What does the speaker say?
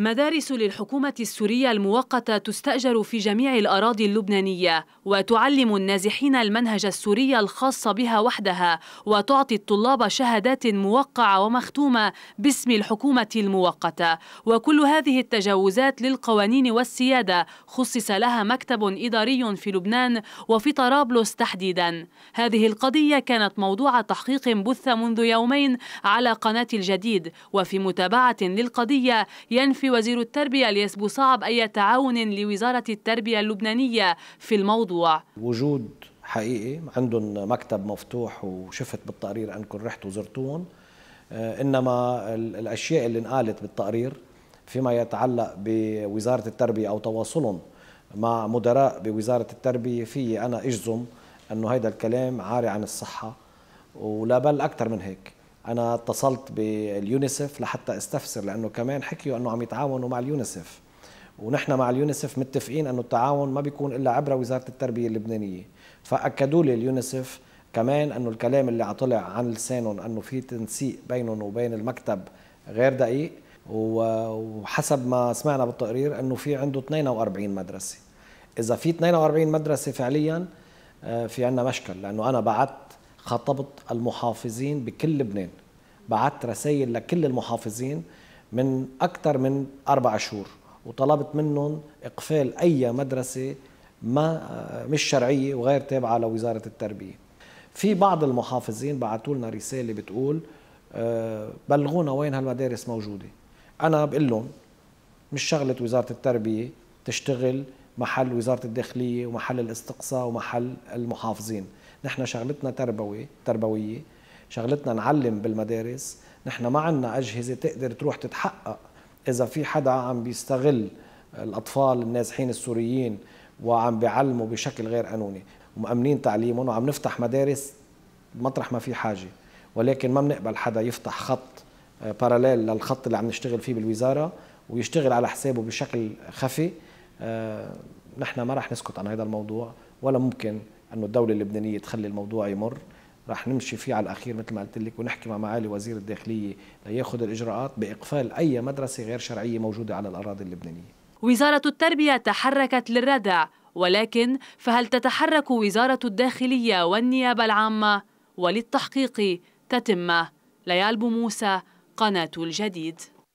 مدارس للحكومة السورية المؤقتة تستأجر في جميع الأراضي اللبنانية وتعلم النازحين المنهج السوري الخاص بها وحدها وتعطي الطلاب شهادات موقعة ومختومة باسم الحكومة المؤقتة وكل هذه التجاوزات للقوانين والسيادة خصص لها مكتب إداري في لبنان وفي طرابلس تحديدا هذه القضية كانت موضوع تحقيق بث منذ يومين على قناة الجديد وفي متابعة للقضية ينفي وزير التربية الياس صعب أي تعاون لوزارة التربية اللبنانية في الموضوع وجود حقيقي عندهم مكتب مفتوح وشفت بالتقرير أنكم رحتوا وزرتون آه، إنما الأشياء اللي انقالت بالتقرير فيما يتعلق بوزارة التربية أو تواصلهم مع مدراء بوزارة التربية في أنا أجزم أنه هذا الكلام عاري عن الصحة ولا بل أكثر من هيك انا اتصلت باليونيسف لحتى استفسر لانه كمان حكيوا انه عم يتعاونوا مع اليونيسف ونحن مع اليونيسف متفقين انه التعاون ما بيكون الا عبر وزاره التربيه اللبنانيه فاكدوا لي اليونيسف كمان انه الكلام اللي طلع عن لسانهم انه في تنسيق بينهم وبين المكتب غير دقيق وحسب ما سمعنا بالتقرير انه في عنده 42 مدرسه اذا في 42 مدرسه فعليا آه، في عندنا مشكل لانه انا بعت خاطبت المحافظين بكل لبنان بعثت رسائل لكل المحافظين من أكثر من أربع شهور وطلبت منهم إقفال أي مدرسة ما مش شرعية وغير تابعة لوزارة التربية في بعض المحافظين بعثوا لنا رسالة بتقول آه، بلغونا وين هالمدارس موجودة أنا بقول لهم مش شغلة وزارة التربية تشتغل محل وزاره الداخليه ومحل الاستقصاء ومحل المحافظين نحن شغلتنا تربوي تربويه شغلتنا نعلم بالمدارس نحن ما عندنا اجهزه تقدر تروح تتحقق اذا في حدا عم بيستغل الاطفال النازحين السوريين وعم بيعلموا بشكل غير قانوني ومأمنين تعليمهم وعم نفتح مدارس مطرح ما في حاجه ولكن ما بنقبل حدا يفتح خط باراليل آه، للخط اللي عم نشتغل فيه بالوزاره ويشتغل على حسابه بشكل خفي آه، نحن ما راح نسكت عن هذا الموضوع ولا ممكن انه الدوله اللبنانيه تخلي الموضوع يمر رح نمشي فيه على الاخير مثل ما قلت لك ونحكي مع معالي وزير الداخليه لياخذ الاجراءات باقفال اي مدرسه غير شرعيه موجوده على الاراضي اللبنانيه. وزاره التربيه تحركت للردع ولكن فهل تتحرك وزاره الداخليه والنيابه العامه وللتحقيق تتمه ليال بوموسى قناه الجديد